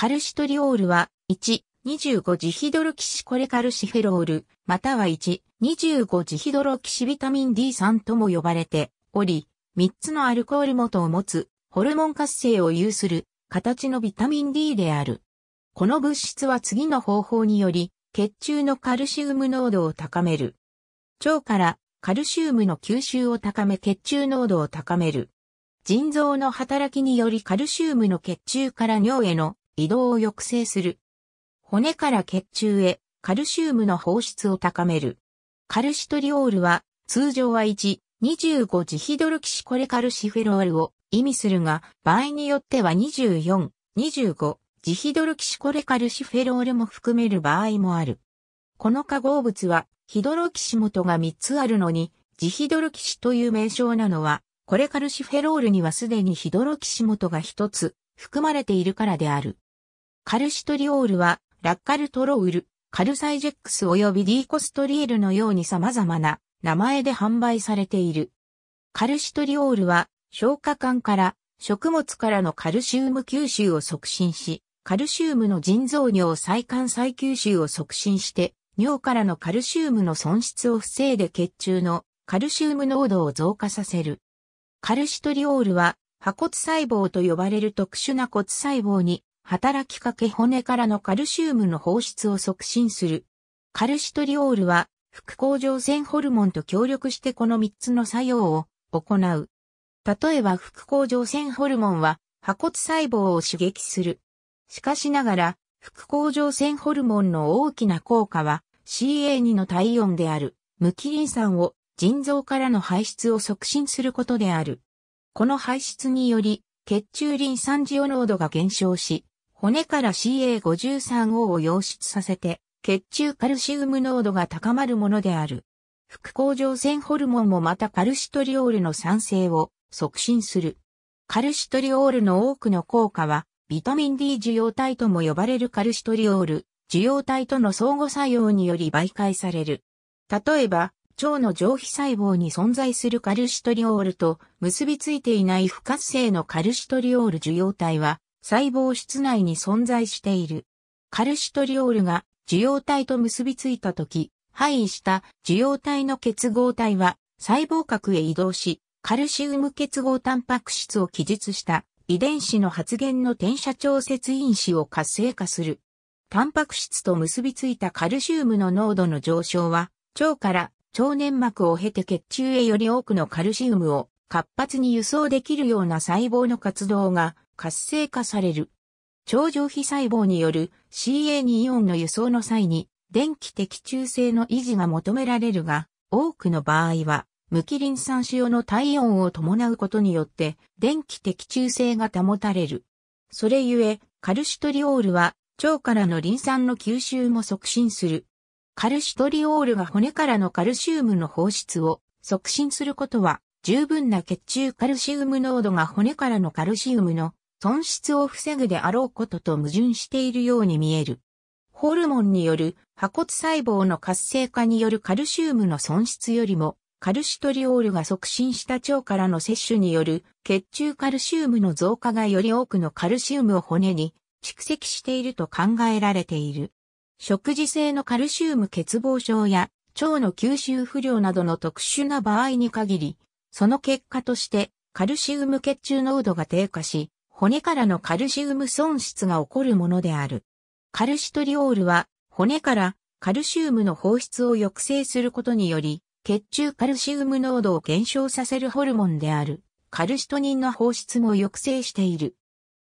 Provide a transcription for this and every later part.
カルシトリオールは、1、25ジヒドロキシコレカルシフェロール、または1、25ジヒドロキシビタミン D3 とも呼ばれており、3つのアルコール元を持つ、ホルモン活性を有する、形のビタミン D である。この物質は次の方法により、血中のカルシウム濃度を高める。腸からカルシウムの吸収を高め血中濃度を高める。腎臓の働きによりカルシウムの血中から尿への移動を抑制する。骨から血中へカルシウムの放出を高める。カルシトリオールは通常は1、25ジヒドルキシコレカルシフェロールを意味するが、場合によっては24、25ジヒドルキシコレカルシフェロールも含める場合もある。この化合物はヒドロキシ元が3つあるのに、ジヒドロキシという名称なのは、コレカルシフェロールにはすでにヒドロキシ元が1つ含まれているからである。カルシトリオールは、ラッカルトロウル、カルサイジェックス及びディーコストリールのように様々な名前で販売されている。カルシトリオールは、消化管から食物からのカルシウム吸収を促進し、カルシウムの腎臓尿再管再吸収を促進して、尿からのカルシウムの損失を防いで血中のカルシウム濃度を増加させる。カルシトリオールは、破骨細胞と呼ばれる特殊な骨細胞に働きかけ骨からのカルシウムの放出を促進する。カルシトリオールは、副甲状腺ホルモンと協力してこの3つの作用を行う。例えば副甲状腺ホルモンは、破骨細胞を刺激する。しかしながら、副甲状腺ホルモンの大きな効果は CA2 の体温である無キリン酸を腎臓からの排出を促進することである。この排出により血中リン酸ジオ濃度が減少し、骨から CA53O を溶出させて、血中カルシウム濃度が高まるものである。副甲状腺ホルモンもまたカルシトリオールの産生を促進する。カルシトリオールの多くの効果は、ビタミン D 受容体とも呼ばれるカルシトリオール、受容体との相互作用により媒介される。例えば、腸の上皮細胞に存在するカルシトリオールと結びついていない不活性のカルシトリオール受容体は、細胞室内に存在している。カルシトリオールが受容体と結びついたとき、配位した受容体の結合体は細胞核へ移動し、カルシウム結合タンパク質を記述した遺伝子の発現の転写調節因子を活性化する。タンパク質と結びついたカルシウムの濃度の上昇は、腸から腸粘膜を経て血中へより多くのカルシウムを活発に輸送できるような細胞の活動が活性化される。超上皮細胞による CA2 イオンの輸送の際に、電気的中性の維持が求められるが、多くの場合は、無機リン酸使用の体温を伴うことによって、電気的中性が保たれる。それゆえ、カルシトリオールは、腸からのリン酸の吸収も促進する。カルシトリオールが骨からのカルシウムの放出を促進することは、十分な血中カルシウム濃度が骨からのカルシウムの損失を防ぐであろうことと矛盾しているように見える。ホルモンによる破骨細胞の活性化によるカルシウムの損失よりも、カルシトリオールが促進した腸からの摂取による血中カルシウムの増加がより多くのカルシウムを骨に蓄積していると考えられている。食事性のカルシウム欠乏症や腸の吸収不良などの特殊な場合に限り、その結果としてカルシウム血中濃度が低下し、骨からのカルシウム損失が起こるものである。カルシトリオールは、骨からカルシウムの放出を抑制することにより、血中カルシウム濃度を減少させるホルモンである、カルシトニンの放出も抑制している。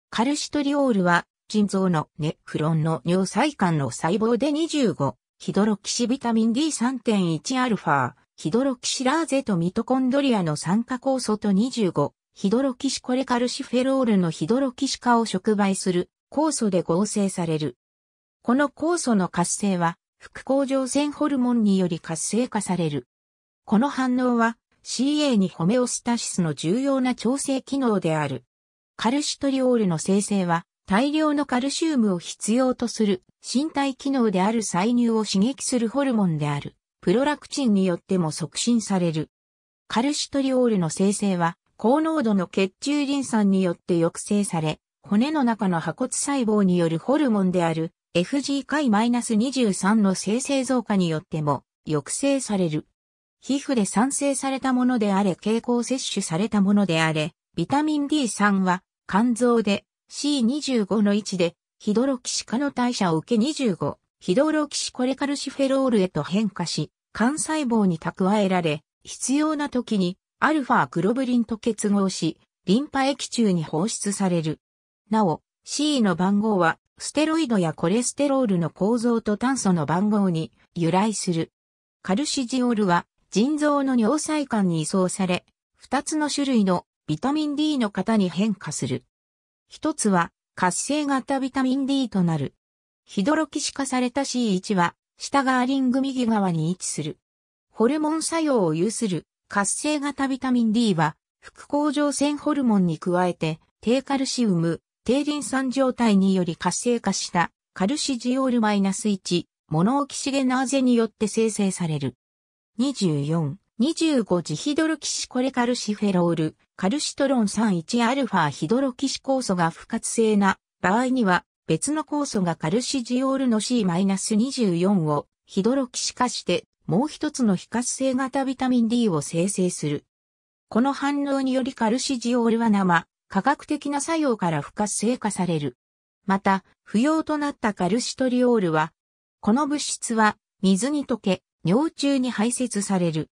カルシトリオールは、腎臓のネフロンの尿細管の細胞で25、ヒドロキシビタミン D3.1α、ヒドロキシラーゼとミトコンドリアの酸化酵素と25、ヒドロキシコレカルシフェロールのヒドロキシ化を触媒する酵素で合成される。この酵素の活性は、副甲状腺ホルモンにより活性化される。この反応は CA にホメオスタシスの重要な調整機能である。カルシトリオールの生成は大量のカルシウムを必要とする身体機能である歳入を刺激するホルモンであるプロラクチンによっても促進される。カルシトリオールの生成は高濃度の血中リン酸によって抑制され、骨の中の破骨細胞によるホルモンである FG 回 -23 の生成増加によっても抑制される。皮膚で産生されたものであれ、経口摂取されたものであれ、ビタミン D3 は肝臓で C25 の位置でヒドロキシ化の代謝を受け25、ヒドロキシコレカルシフェロールへと変化し、肝細胞に蓄えられ、必要な時にアルファクロブリンと結合し、リンパ液中に放出される。なお、C の番号は、ステロイドやコレステロールの構造と炭素の番号に由来する。カルシジオールは、腎臓の尿細管に移送され、二つの種類のビタミン D の型に変化する。一つは活性型ビタミン D となる。ヒドロキシ化された C1 は下側リング右側に位置する。ホルモン作用を有する活性型ビタミン D は、副甲状腺ホルモンに加えて、低カルシウム、低リン酸状態により活性化したカルシジオール -1、モノオキシゲナーゼによって生成される。24、25ジヒドロキシコレカルシフェロール、カルシトロン 31α ヒドロキシ酵素が不活性な場合には、別の酵素がカルシジオールの C-24 をヒドロキシ化してもう一つの非活性型ビタミン D を生成する。この反応によりカルシジオールは生、科学的な作用から不活性化される。また、不要となったカルシトリオールは、この物質は水に溶け、尿中に排泄される。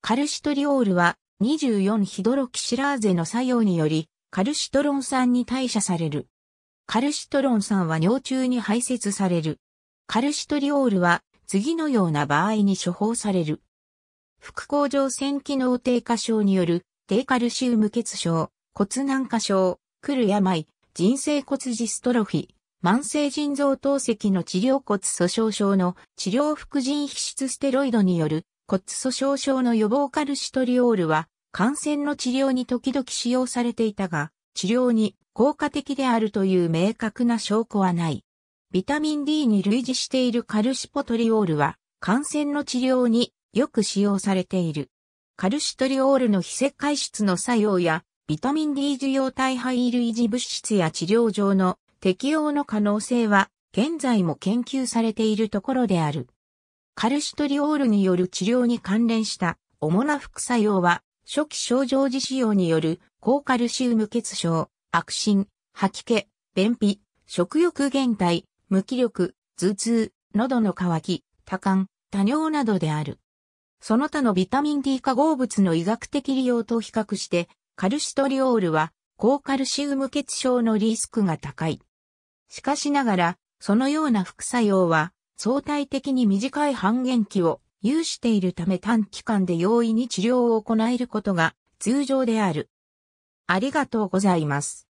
カルシトリオールは24ヒドロキシラーゼの作用により、カルシトロン酸に代謝される。カルシトロン酸は尿中に排泄される。カルシトリオールは次のような場合に処方される。副甲状腺機能低下症による低カルシウム欠症、骨軟化症、来る病、人生骨ジストロフィ、慢性腎臓透析の治療骨粗鬆症の治療副腎皮質ステロイドによる骨粗鬆症の予防カルシトリオールは感染の治療に時々使用されていたが、治療に効果的であるという明確な証拠はない。ビタミン D に類似しているカルシポトリオールは、感染の治療によく使用されている。カルシトリオールの非石灰質の作用や、ビタミン D 受容体配類似物質や治療上の適用の可能性は、現在も研究されているところである。カルシトリオールによる治療に関連した主な副作用は、初期症状時使用による高カルシウム血症、悪心、吐き気、便秘、食欲減退、無気力、頭痛、喉の渇き、多感、多尿などである。その他のビタミン D 化合物の医学的利用と比較して、カルシトリオールは高カルシウム血症のリスクが高い。しかしながら、そのような副作用は相対的に短い半減期を有しているため短期間で容易に治療を行えることが通常である。ありがとうございます。